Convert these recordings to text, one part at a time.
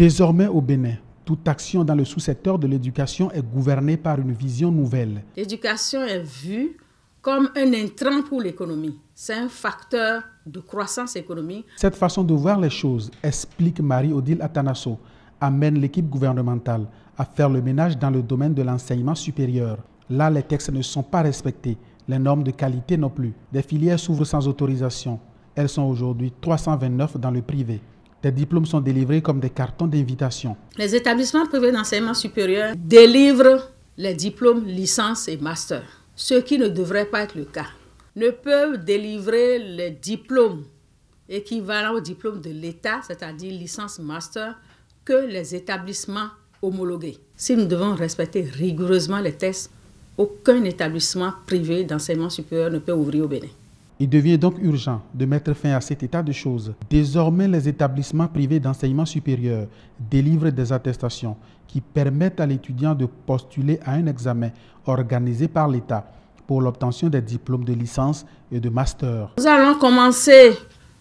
Désormais au Bénin, toute action dans le sous-secteur de l'éducation est gouvernée par une vision nouvelle. L'éducation est vue comme un intrant pour l'économie. C'est un facteur de croissance économique. Cette façon de voir les choses, explique Marie-Odile Atanasso, amène l'équipe gouvernementale à faire le ménage dans le domaine de l'enseignement supérieur. Là, les textes ne sont pas respectés, les normes de qualité non plus. Des filières s'ouvrent sans autorisation. Elles sont aujourd'hui 329 dans le privé. Des diplômes sont délivrés comme des cartons d'invitation. Les établissements privés d'enseignement supérieur délivrent les diplômes licence et master, ce qui ne devrait pas être le cas. Ne peuvent délivrer les diplômes équivalents aux diplômes de l'État, c'est-à-dire licence master, que les établissements homologués. Si nous devons respecter rigoureusement les tests, aucun établissement privé d'enseignement supérieur ne peut ouvrir au Bénin. Il devient donc urgent de mettre fin à cet état de choses. Désormais, les établissements privés d'enseignement supérieur délivrent des attestations qui permettent à l'étudiant de postuler à un examen organisé par l'État pour l'obtention des diplômes de licence et de master. Nous allons commencer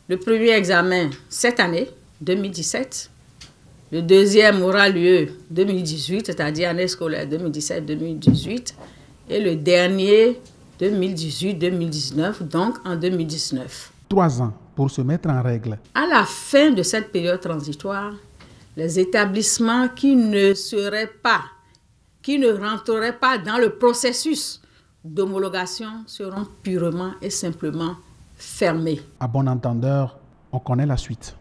le premier examen cette année, 2017. Le deuxième aura lieu 2018, c'est-à-dire année scolaire 2017-2018. Et le dernier 2018, 2019, donc en 2019. Trois ans pour se mettre en règle. À la fin de cette période transitoire, les établissements qui ne seraient pas, qui ne rentreraient pas dans le processus d'homologation seront purement et simplement fermés. À bon entendeur, on connaît la suite.